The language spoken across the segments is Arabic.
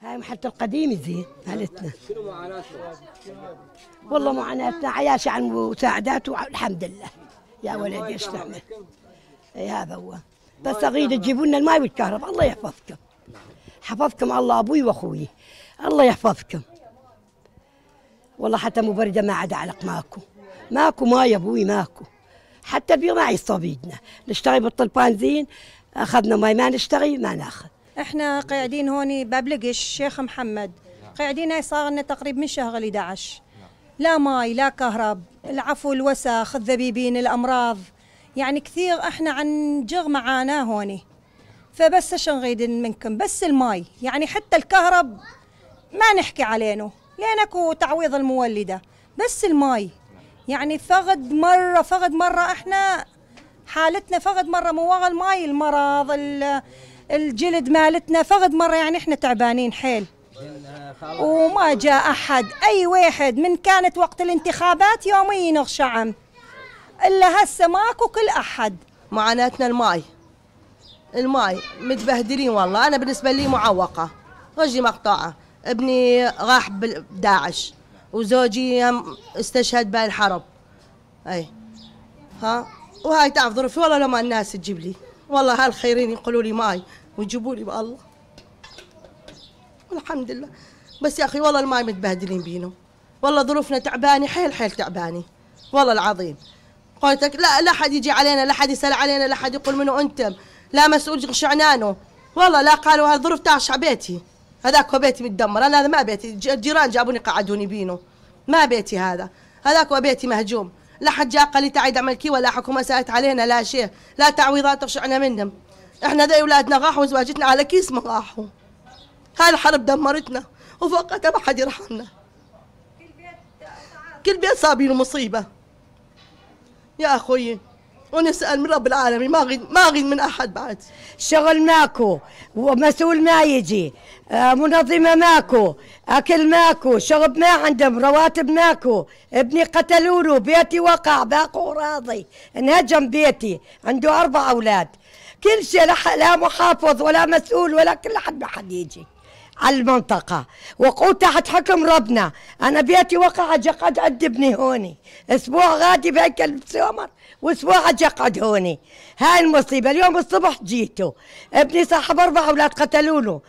هاي محطة القديمة دي مالتنا شنو معاناتكم؟ والله معاناتنا عياشة على المساعدات والحمد لله يا ولدي ايش تعمل؟ اي هذا هو بس اغيد تجيبوا لنا الماي والكهرباء الله يحفظكم حفظكم الله ابوي واخوي الله يحفظكم والله حتى مبرده ما عاد علق ماكو ماكو ماي يا ابوي ماكو حتى بيوم ما يصابيدنا نشتغل بالطلبان زين اخذنا ماي ما نشتغل ما ناخذ احنا قاعدين هون بابلقش شيخ محمد نعم. قاعدين هاي صار لنا تقريبا من شهر 11 نعم. لا ماي لا كهرب العفو الوسخ الذبيبين الامراض يعني كثير احنا عن جغ معانا هوني فبس شو نريد منكم بس الماي يعني حتى الكهرب ما نحكي علينه لان اكو تعويض المولده بس الماي يعني فقد مره فقد مره احنا حالتنا فقد مره مو الماي المرض الجلد مالتنا فقد مرة يعني احنا تعبانين حيل وما جاء أحد أي واحد من كانت وقت الانتخابات يوميا عم إلا هسه ماكو كل أحد معاناتنا الماي الماي متبهدلين والله أنا بالنسبة لي معوقة رجلي مقطوعة ابني راح بداعش وزوجي استشهد بالحرب أي ها وهاي تعرف ظروفي والله لما الناس تجيب لي والله هالخيرين يقولوا لي ماي ويجيبوا لي بالله والحمد لله بس يا اخي والله الماي متبهدلين بينه والله ظروفنا تعبانه حيل حيل تعبانه والله العظيم قلت لك لا لا حد يجي علينا لا حد يسال علينا لا حد يقول منو انتم لا مسؤول شعنانه والله لا قالوا هالظروف تاعش بيتي هذاك هو بيتي متدمر انا هذا ما بيتي الجيران جابوني قعدوني بينه ما بيتي هذا هذاك هو بيتي مهجوم لا حد جاء قال لي تعي عملكي ولا حكومه سالت علينا لا شيء لا تعويضات ترشعنا منهم احنا ذي اولادنا راحوا وزواجتنا على كيس ما راحوا هاي الحرب دمرتنا وفقط ما حد يرحمنا كل بيت صابين مصيبه يا اخوي ونسأل من رب العالمين ما غيد ما غيد من أحد بعد شغل ماكو ومسؤول ما يجي آه، منظمة ماكو أكل ماكو شغب ما عندهم رواتب ماكو ابني له بيتي وقع باقو راضي انهجم بيتي عنده أربع أولاد كل شيء لا محافظ ولا مسؤول ولا كل حد ما حد يجي على المنطقة وقود تحت حكم ربنا أنا بيتي وقع جقد أدبني هوني أسبوع غادي بأكل سمر وأسبوع جقد هوني هاي المصيبة اليوم الصبح جيتوا ابني صاحب أربع أولاد قتلوا له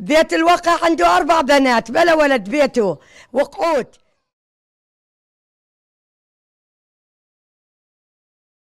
بيت الوقع عنده أربع بنات بلا ولد بيته وقعود